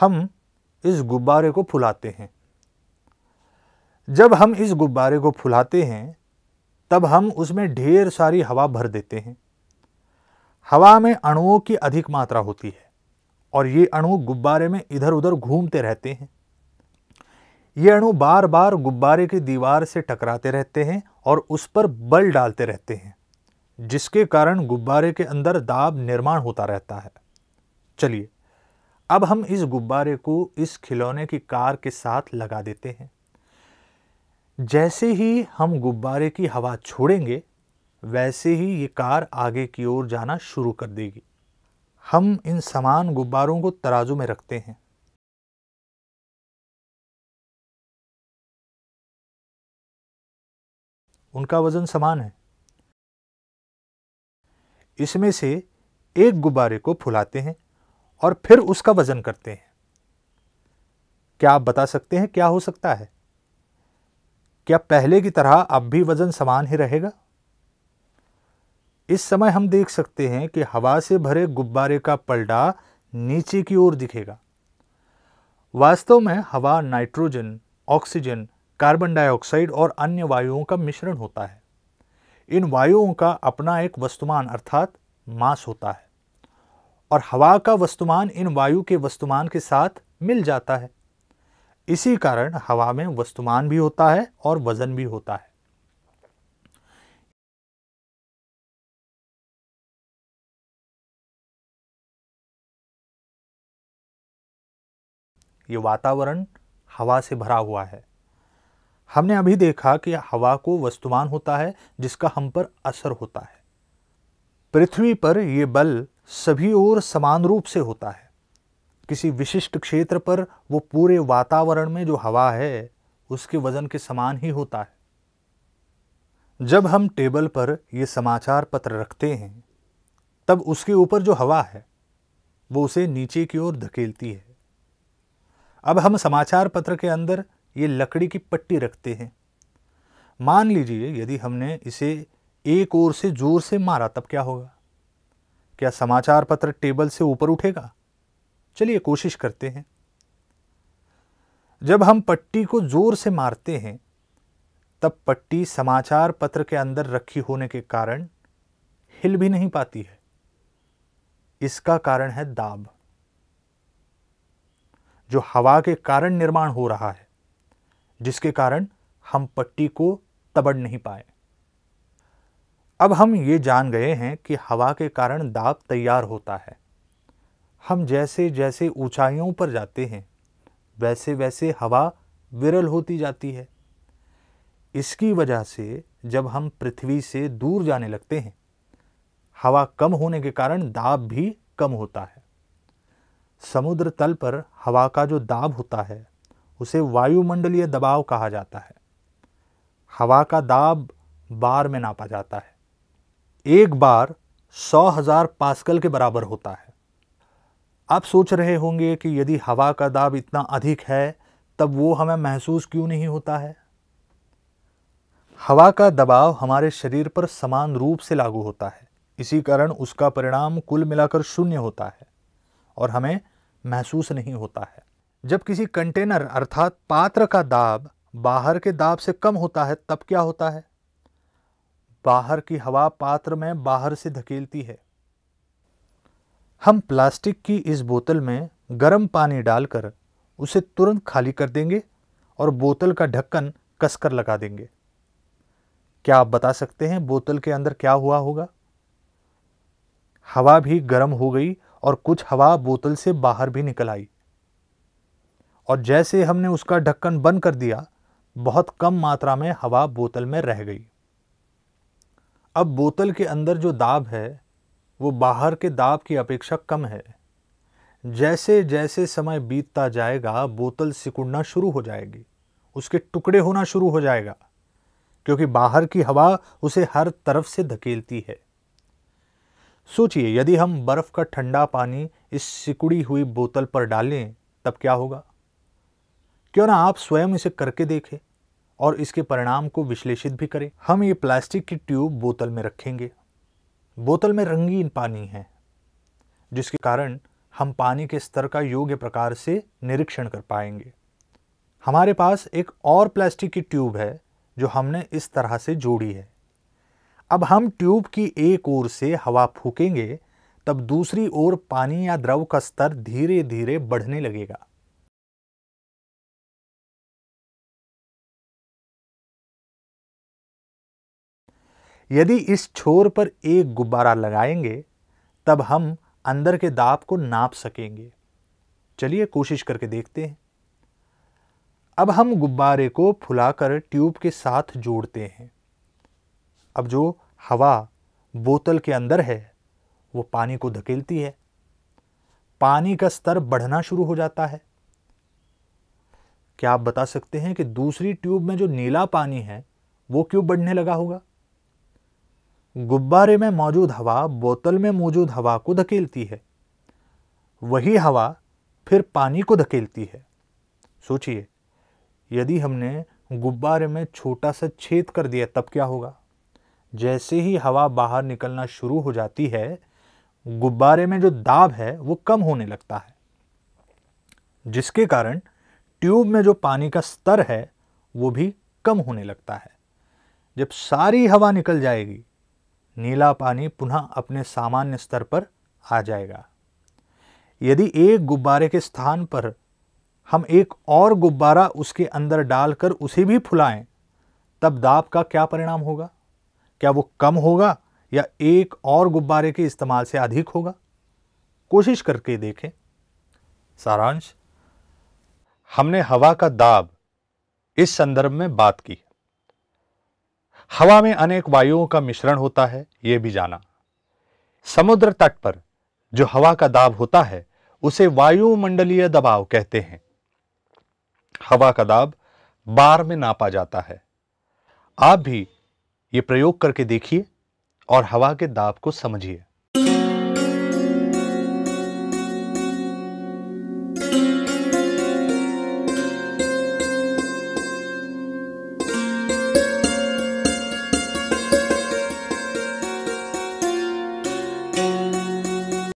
हम इस गुब्बारे को फुलाते हैं जब हम इस गुब्बारे को फुलाते हैं तब हम उसमें ढेर सारी हवा भर देते हैं हवा में अणुओं की अधिक मात्रा होती है और ये अणु गुब्बारे में इधर उधर घूमते रहते हैं ये अणु बार बार गुब्बारे की दीवार से टकराते रहते हैं और उस पर बल डालते रहते हैं जिसके कारण गुब्बारे के अंदर दाब निर्माण होता रहता है चलिए अब हम इस गुब्बारे को इस खिलौने की कार के साथ लगा देते हैं जैसे ही हम गुब्बारे की हवा छोड़ेंगे वैसे ही ये कार आगे की ओर जाना शुरू कर देगी हम इन समान गुब्बारों को तराजू में रखते हैं उनका वज़न समान है इसमें से एक गुब्बारे को फुलाते हैं और फिर उसका वज़न करते हैं क्या आप बता सकते हैं क्या हो सकता है क्या पहले की तरह अब भी वज़न समान ही रहेगा इस समय हम देख सकते हैं कि हवा से भरे गुब्बारे का पलड़ा नीचे की ओर दिखेगा वास्तव में हवा नाइट्रोजन ऑक्सीजन कार्बन डाइऑक्साइड और अन्य वायुओं का मिश्रण होता है इन वायुओं का अपना एक वस्तुमान अर्थात मास होता है और हवा का वस्तुमान इन वायु के वस्तुमान के साथ मिल जाता है इसी कारण हवा में वस्तुमान भी होता है और वजन भी होता है ये वातावरण हवा से भरा हुआ है हमने अभी देखा कि हवा को वस्तुमान होता है जिसका हम पर असर होता है पृथ्वी पर यह बल सभी ओर समान रूप से होता है किसी विशिष्ट क्षेत्र पर वो पूरे वातावरण में जो हवा है उसके वजन के समान ही होता है जब हम टेबल पर ये समाचार पत्र रखते हैं तब उसके ऊपर जो हवा है वो उसे नीचे की ओर धकेलती है अब हम समाचार पत्र के अंदर ये लकड़ी की पट्टी रखते हैं मान लीजिए यदि हमने इसे एक ओर से जोर से मारा तब क्या होगा क्या समाचार पत्र टेबल से ऊपर उठेगा चलिए कोशिश करते हैं जब हम पट्टी को जोर से मारते हैं तब पट्टी समाचार पत्र के अंदर रखी होने के कारण हिल भी नहीं पाती है इसका कारण है दाब जो हवा के कारण निर्माण हो रहा है जिसके कारण हम पट्टी को तबड़ नहीं पाए अब हम ये जान गए हैं कि हवा के कारण दाब तैयार होता है हम जैसे जैसे ऊंचाइयों पर जाते हैं वैसे वैसे हवा विरल होती जाती है इसकी वजह से जब हम पृथ्वी से दूर जाने लगते हैं हवा कम होने के कारण दाब भी कम होता है समुद्र तल पर हवा का जो दाब होता है उसे वायुमंडलीय दबाव कहा जाता है हवा का दाब बार में नापा जाता है एक बार सौ हज़ार पास्कल के बराबर होता है आप सोच रहे होंगे कि यदि हवा का दाब इतना अधिक है तब वो हमें महसूस क्यों नहीं होता है हवा का दबाव हमारे शरीर पर समान रूप से लागू होता है इसी कारण उसका परिणाम कुल मिलाकर शून्य होता है और हमें महसूस नहीं होता है जब किसी कंटेनर अर्थात पात्र का दाब बाहर के दाब से कम होता है तब क्या होता है बाहर की हवा पात्र में बाहर से धकेलती है हम प्लास्टिक की इस बोतल में गर्म पानी डालकर उसे तुरंत खाली कर देंगे और बोतल का ढक्कन कसकर लगा देंगे क्या आप बता सकते हैं बोतल के अंदर क्या हुआ होगा हवा भी गर्म हो गई और कुछ हवा बोतल से बाहर भी निकल आई और जैसे हमने उसका ढक्कन बंद कर दिया बहुत कम मात्रा में हवा बोतल में रह गई अब बोतल के अंदर जो दाब है वो बाहर के दाब की अपेक्षा कम है जैसे जैसे समय बीतता जाएगा बोतल सिकुड़ना शुरू हो जाएगी उसके टुकड़े होना शुरू हो जाएगा क्योंकि बाहर की हवा उसे हर तरफ से धकेलती है सोचिए यदि हम बर्फ़ का ठंडा पानी इस सिकुड़ी हुई बोतल पर डालें तब क्या होगा क्यों ना आप स्वयं इसे करके देखें और इसके परिणाम को विश्लेषित भी करें हम ये प्लास्टिक की ट्यूब बोतल में रखेंगे बोतल में रंगीन पानी है जिसके कारण हम पानी के स्तर का योग्य प्रकार से निरीक्षण कर पाएंगे हमारे पास एक और प्लास्टिक की ट्यूब है जो हमने इस तरह से जोड़ी है अब हम ट्यूब की एक ओर से हवा फूकेंगे तब दूसरी ओर पानी या द्रव का स्तर धीरे धीरे बढ़ने लगेगा यदि इस छोर पर एक गुब्बारा लगाएंगे तब हम अंदर के दाब को नाप सकेंगे चलिए कोशिश करके देखते हैं अब हम गुब्बारे को फुलाकर ट्यूब के साथ जोड़ते हैं अब जो हवा बोतल के अंदर है वो पानी को धकेलती है पानी का स्तर बढ़ना शुरू हो जाता है क्या आप बता सकते हैं कि दूसरी ट्यूब में जो नीला पानी है वो क्यों बढ़ने लगा होगा गुब्बारे में मौजूद हवा बोतल में मौजूद हवा को धकेलती है वही हवा फिर पानी को धकेलती है सोचिए यदि हमने गुब्बारे में छोटा सा छेद कर दिया तब क्या होगा जैसे ही हवा बाहर निकलना शुरू हो जाती है गुब्बारे में जो दाब है वो कम होने लगता है जिसके कारण ट्यूब में जो पानी का स्तर है वो भी कम होने लगता है जब सारी हवा निकल जाएगी नीला पानी पुनः अपने सामान्य स्तर पर आ जाएगा यदि एक गुब्बारे के स्थान पर हम एक और गुब्बारा उसके अंदर डालकर उसे भी फुलाएं तब दाब का क्या परिणाम होगा क्या वो कम होगा या एक और गुब्बारे के इस्तेमाल से अधिक होगा कोशिश करके देखें सारांश हमने हवा का दाब इस संदर्भ में बात की हवा में अनेक वायुओं का मिश्रण होता है ये भी जाना समुद्र तट पर जो हवा का दाब होता है उसे वायुमंडलीय दबाव कहते हैं हवा का दाब बार में नापा जाता है आप भी ये प्रयोग करके देखिए और हवा के दाब को समझिए